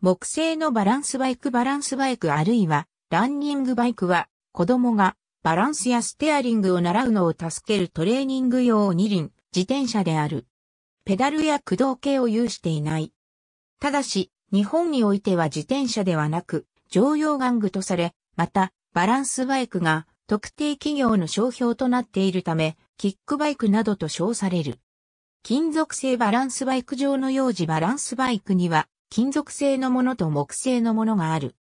木製のバランスバイクバランスバイクあるいはランニングバイクは子供がバランスやステアリングを習うのを助けるトレーニング用二輪自転車である。ペダルや駆動系を有していない。ただし、日本においては自転車ではなく常用玩具とされ、またバランスバイクが特定企業の商標となっているため、キックバイクなどと称される。金属製バランスバイク上の幼児バランスバイクには金属製のものと木製のものがある。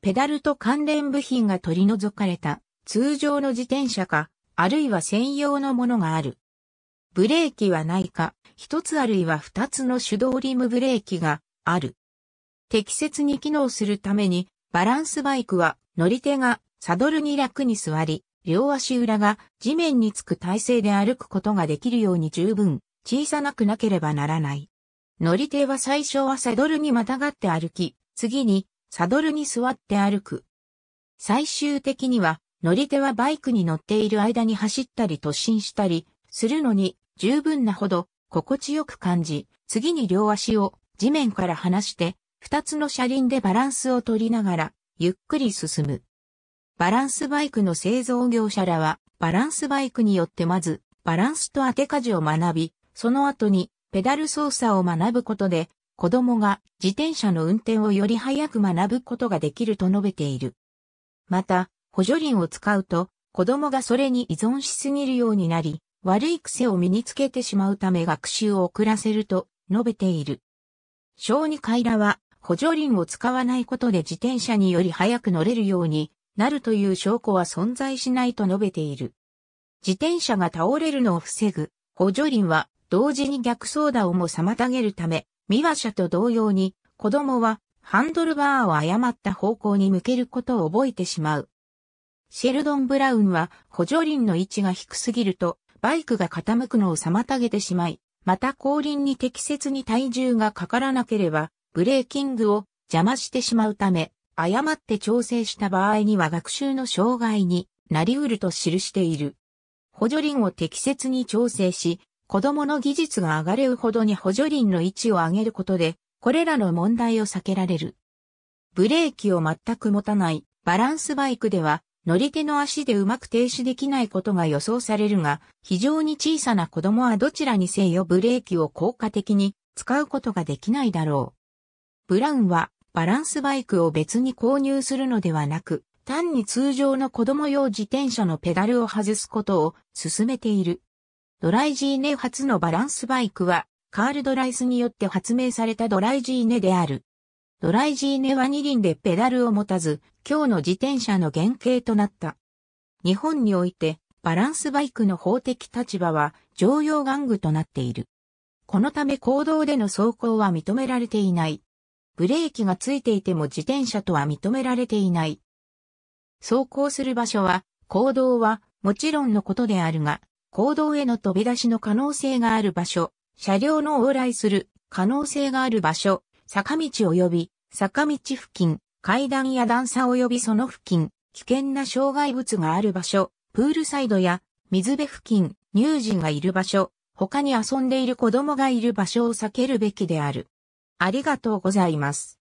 ペダルと関連部品が取り除かれた通常の自転車か、あるいは専用のものがある。ブレーキはないか、一つあるいは二つの手動リムブレーキがある。適切に機能するために、バランスバイクは乗り手がサドルに楽に座り、両足裏が地面につく体勢で歩くことができるように十分小さなくなければならない。乗り手は最初はサドルにまたがって歩き、次にサドルに座って歩く。最終的には乗り手はバイクに乗っている間に走ったり突進したりするのに十分なほど心地よく感じ、次に両足を地面から離して二つの車輪でバランスを取りながらゆっくり進む。バランスバイクの製造業者らはバランスバイクによってまずバランスと当て舵を学び、その後にペダル操作を学ぶことで、子供が自転車の運転をより早く学ぶことができると述べている。また、補助輪を使うと、子供がそれに依存しすぎるようになり、悪い癖を身につけてしまうため学習を遅らせると述べている。小児科らは補助輪を使わないことで自転車により早く乗れるようになるという証拠は存在しないと述べている。自転車が倒れるのを防ぐ補助輪は同時に逆走打をも妨げるため、ミワシャと同様に、子供はハンドルバーを誤った方向に向けることを覚えてしまう。シェルドン・ブラウンは補助輪の位置が低すぎると、バイクが傾くのを妨げてしまい、また後輪に適切に体重がかからなければ、ブレーキングを邪魔してしまうため、誤って調整した場合には学習の障害になりうると記している。補助輪を適切に調整し、子供の技術が上がれるほどに補助輪の位置を上げることで、これらの問題を避けられる。ブレーキを全く持たないバランスバイクでは、乗り手の足でうまく停止できないことが予想されるが、非常に小さな子供はどちらにせよブレーキを効果的に使うことができないだろう。ブラウンはバランスバイクを別に購入するのではなく、単に通常の子供用自転車のペダルを外すことを進めている。ドライジーネ初のバランスバイクは、カール・ドライスによって発明されたドライジーネである。ドライジーネは二輪でペダルを持たず、今日の自転車の原型となった。日本において、バランスバイクの法的立場は、常用玩具となっている。このため公道での走行は認められていない。ブレーキがついていても自転車とは認められていない。走行する場所は、公道は、もちろんのことであるが、行動への飛び出しの可能性がある場所、車両の往来する可能性がある場所、坂道及び坂道付近、階段や段差及びその付近、危険な障害物がある場所、プールサイドや水辺付近、乳児がいる場所、他に遊んでいる子供がいる場所を避けるべきである。ありがとうございます。